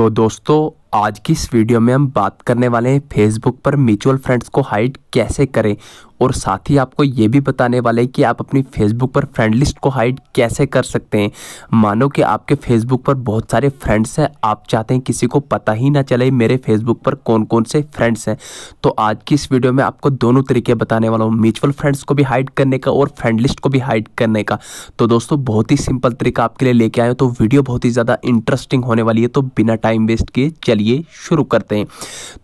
तो दोस्तों आज की इस वीडियो में हम बात करने वाले हैं फेसबुक पर म्यूचुअल फ्रेंड्स को हाइड कैसे करें और साथ ही आपको ये भी बताने वाले हैं कि आप अपनी फेसबुक पर फ्रेंड लिस्ट को हाइड कैसे कर सकते हैं मानो कि आपके फेसबुक पर बहुत सारे फ्रेंड्स हैं आप चाहते हैं किसी को पता ही ना चले मेरे फेसबुक पर कौन कौन से फ्रेंड्स हैं तो आज की इस वीडियो में आपको दोनों तरीके बताने वाला हूँ म्यूचुअल फ्रेंड्स को भी हाइड करने का और फ्रेंड लिस्ट को भी हाइड करने का तो दोस्तों बहुत ही सिंपल तरीका आपके लिए लेके आए तो वीडियो बहुत ही ज़्यादा इंटरेस्टिंग होने वाली है तो बिना टाइम वेस्ट किए चलिए चलिए शुरू करते हैं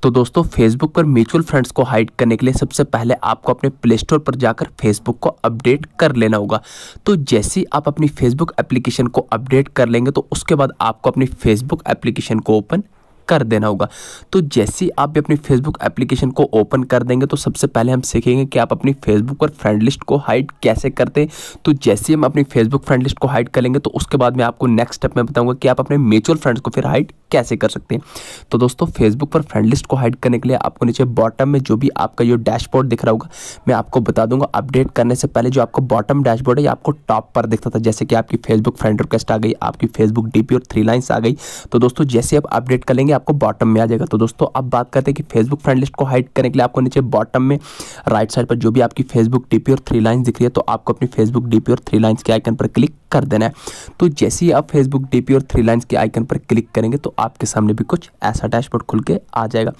तो दोस्तों फेसबुक पर म्यूचुअल फंड्स को हाइड करने के लिए सबसे पहले आपको अपने प्ले स्टोर पर जाकर फेसबुक को अपडेट कर लेना होगा तो जैसे ही आप अपनी फेसबुक एप्लीकेशन को अपडेट कर लेंगे तो उसके बाद आपको अपनी फेसबुक एप्लीकेशन को ओपन कर देना होगा तो जैसे आप अपनी फेसबुक एप्लीकेशन को ओपन कर देंगे तो सबसे पहले हम सीखेंगे कि आप अपनी फेसबुक पर फ्रेंड लिस्ट को हाइड कैसे करते हैं तो जैसे हम अपनी फेसबुक फ्रेंड लिस्ट को हाइड करेंगे तो उसके बाद मैं आपको नेक्स्ट स्टेप में बताऊंगा कि आप अपने म्यूचुअल फ्रेंड्स को फिर हाइड कैसे कर सकते हैं तो दोस्तों फेसबुक पर फ्रेंड लिस्ट को हाइड करने के लिए आपको नीचे बॉटम में जो भी आपका ये डैशबोर्ड दिख रहा होगा मैं आपको बता दूंगा अपडेट करने से पहले जो आपको बॉटम डैशबोर्ड है ये आपको टॉप पर दिखता था जैसे कि आपकी फेसबुक फ्रेंड रिक्वेस्ट आ गई आपकी फेसबुक डीपी और थ्री लाइन्स आ गई तो दोस्तों जैसे आप अपडेट कर लेंगे आपको बॉटम में आ जाएगा तो दोस्तों अब बात करते हैं कि फेसबुक फ्रेंड लिस्ट को हाइड करने के लिए आपको नीचे बॉटम में राइट साइड पर जो भी आपकी फेसबुक डीपी और थ्री लाइन्स दिख रही है तो आपको अपनी फेसबुक डीपी और थ्री लाइन्स के आइकन पर क्लिक कर देना है तो जैसे ही आप फेसबुक डीपी और थ्री लाइन्स के आइकन पर क्लिक करेंगे तो आपके सामने भी कुछ ऐसा डैशबोर्ड खुल के आ जाएगा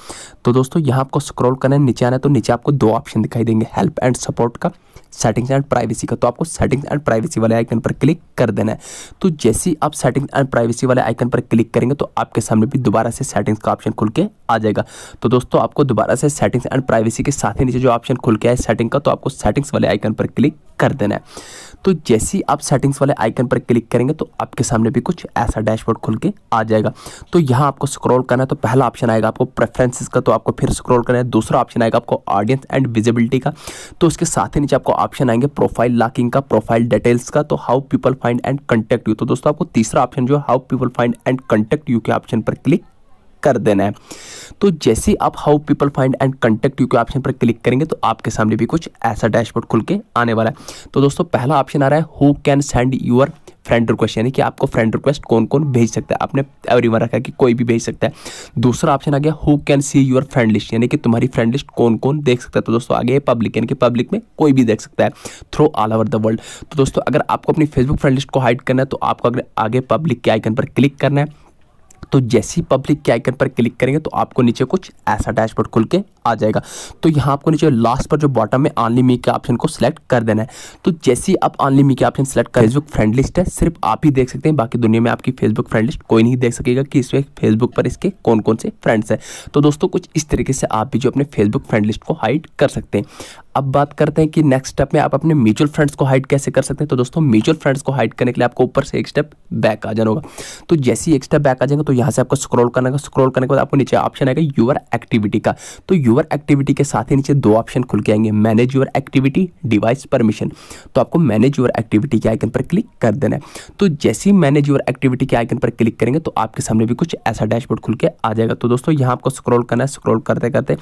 तो दोस्तों यहाँ आपको स्क्रॉल करना है नीचे आना है तो नीचे आपको दो ऑप्शन दिखाई देंगे हेल्प एंड सपोर्ट का सेटिंग्स एंड प्राइवेसी का तो आपको सेटिंग्स एंड प्राइवेसी वाले आइकन पर क्लिक कर देना है तो जैसे ही आप सेटिंग्स एंड प्राइवेसी वाले आइकन पर क्लिक करेंगे तो आपके सामने भी दोबारा से सेटिंग्स का ऑप्शन खुल के आ जाएगा तो दोस्तों आपको दोबारा से सेटिंग्स एंड प्राइवेसी के साथ ही नीचे जो ऑप्शन खुल के आए सेटिंग का तो आपको सेटिंग्स वाले आइकन पर क्लिक कर देना है तो जैसे ही आप सेटिंग्स वाले आइकन पर क्लिक करेंगे तो आपके सामने भी कुछ ऐसा डैशबोर्ड खुल के आ जाएगा तो यहाँ आपको स्क्रॉल करना है तो पहला ऑप्शन आएगा आपको प्रेफरेंसेस का तो आपको फिर स्क्रॉल करना है दूसरा ऑप्शन आएगा आपको ऑडियंस एंड विजिबिलिटी का तो उसके साथ ही नीचे आपको ऑप्शन आएंगे प्रोफाइल लॉकिंग का प्रोफाइल डिटेल्स का तो how people find and contact you तो दोस्तों आपको तीसरा ऑप्शन जो है how people find and contact you के ऑप्शन पर क्लिक कर देना है तो जैसे आप how people find and contact you के ऑप्शन पर क्लिक करेंगे तो आपके सामने भी कुछ ऐसा डैशबोर्ड खुल के आने वाला है तो दोस्तों पहला ऑप्शन आ रहा है who can send your friend request यानी कि आपको फ्रेंड रिक्वेस्ट कौन कौन भेज सकता है आपने एवरी वन रखा कि कोई भी भेज सकता है दूसरा ऑप्शन आ गया who can see your friend list यानी कि तुम्हारी फ्रेंड लिस्ट कौन कौन देख सकता है तो दोस्तों आगे पब्लिक यानी कि पब्लिक में कोई भी देख सकता है through all over the world तो दोस्तों अगर आपको अपनी फेसबुक फ्रेंड लिस्ट को हाइड करना है तो आपको अगर आगे पब्लिक के आइकन पर क्लिक करना है तो जैसी पब्लिक के आइकन पर क्लिक करेंगे तो आपको नीचे कुछ ऐसा डैशबोर्ड खुल के आ जाएगा तो यहाँ आपको नीचे लास्ट पर जो बॉटम में आनली मी के ऑप्शन को सिलेक्ट कर देना है तो जैसे ही आप आनली मी के ऑप्शन सेलेक्ट कर फेसबुक फ्रेंड लिस्ट है सिर्फ आप ही देख सकते हैं बाकी दुनिया में आपकी फेसबुक फ्रेंड लिस्ट कोई नहीं देख सकेगा कि इसमें फेसबुक पर इसके कौन कौन से फ्रेंड्स हैं तो दोस्तों कुछ इस तरीके से आप भी जो अपने फेसबुक फ्रेंड लिस्ट को हाइड कर सकते हैं अब बात करते हैं कि नेक्स्ट स्टेप में आप अपने म्यूचुअल फ्रेंड्स को हाइड कैसे कर सकते हैं तो दोस्तों म्यूचुअल फ्रेंड्स को हाइड करने के लिए आपको ऊपर से एक स्टेप बैक आ जाना होगा तो जैसे ही एक स्टेप बैक आ जाएगा तो यहाँ से आपको स्क्रॉल करने का स्क्रॉल करने के बाद आपको नीचे ऑप्शन आएगा यूर एक्टिविटी का तो यू योर एक्टिविटी के साथ ही नीचे दो ऑप्शन खुल के आएंगे manage your activity device permission तो आपको मैनेज योर एक्टिविटी के आइकन पर क्लिक कर देना है तो जैसे ही मैनेज योर एक्टिविटी के आइकन पर क्लिक करेंगे तो आपके सामने भी कुछ ऐसा डैशबोर्ड खुल के आ जाएगा तो दोस्तों यहाँ आपको स्क्रॉल करना है स्क्रॉल करते करते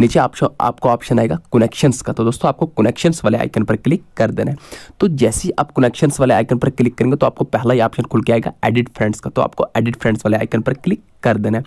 नीचे आपको आपको ऑप्शन आएगा कनेक्शंस का तो दोस्तों आपको कनेक्शंस वाले आइकन पर क्लिक कर देना है तो जैसे ही आप कनेक्शंस वाले आइकन पर क्लिक करेंगे तो आपको पहला ही ऑप्शन खुल के आएगा एडिट फ्रेंड्स का तो आपको एडिट फ्रेंड्स वाले आइकन पर क्लिक कर देना है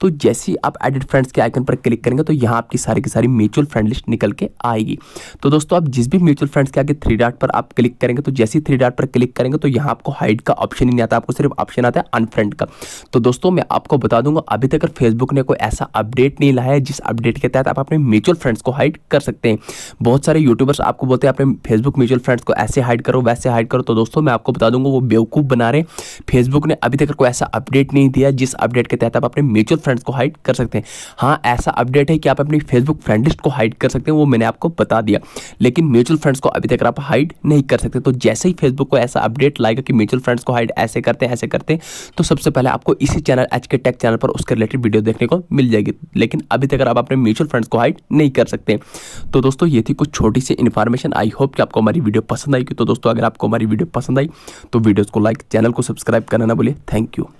तो जैसे ही आप एडिट फ्रेंड्स के आइकन पर क्लिक करेंगे तो यहाँ आपकी सारी की सारी म्यूचुअल फंड लिस्ट निकल के आएगी तो दोस्तों आप जिस भी म्यूचुअल फ्रेंड्स के आगे थ्री डॉट पर आप क्लिक करेंगे तो जैसे ही थ्री डॉट पर क्लिक करेंगे तो यहाँ आपको हाइड का ऑप्शन ही नहीं आता आपको सिर्फ ऑप्शन आता है अनफ्रेंड का तो दोस्तों मैं आपको बता दूंगा अभी तक फेसबुक ने कोई ऐसा अपडेट नहीं लाया है जिस अपडेट के तहत आप अपने म्यूचुअल फंड्स को हाइड कर सकते हैं बहुत सारे यूट्यूबर्स आपको बोलते हैं अपने फेसबुक म्यूचुअल फंड्स को ऐसे हाइड करो वैसे हाइड करो तो दोस्तों मैं आपको बता दूंगा वो बेवकूफ़ बना रहे फेसबुक ने अभी तक कोई ऐसा अपडेट नहीं दिया जिस अपडेट के तहत आप अपने म्यूचुअल फ्रेंड्स को हाइड कर सकते हैं हाँ ऐसा अपडेट है कि आप अपनी फेसबुक फ्रेंड लिस्ट को हाइड कर सकते हैं वो मैंने आपको बता दिया लेकिन म्यूचुअल फ्रेंड्स को अभी तक आप हाइड नहीं कर सकते तो जैसे ही फेसबुक को ऐसा अपडेट लाएगा कि म्यूचुअल फ्रेंड्स को हाइड ऐसे करते हैं ऐसे करते हैं तो सबसे पहले आपको इसी channel H K tech channel पर उसके रिलेटेड वीडियो देखने को मिल जाएगी लेकिन अभी तक आप अपने म्यूचुअल फ्रेंड्स को हाइड नहीं कर सकते तो दोस्तों ये थी कुछ छोटी सी इन्फॉर्मेशन आई होप कि आपको हमारी वीडियो पसंद आई तो दोस्तों अगर आपको हमारी वीडियो पसंद आई तो वीडियोज़ को लाइक चैनल को सब्सक्राइब करना ना बोले थैंक यू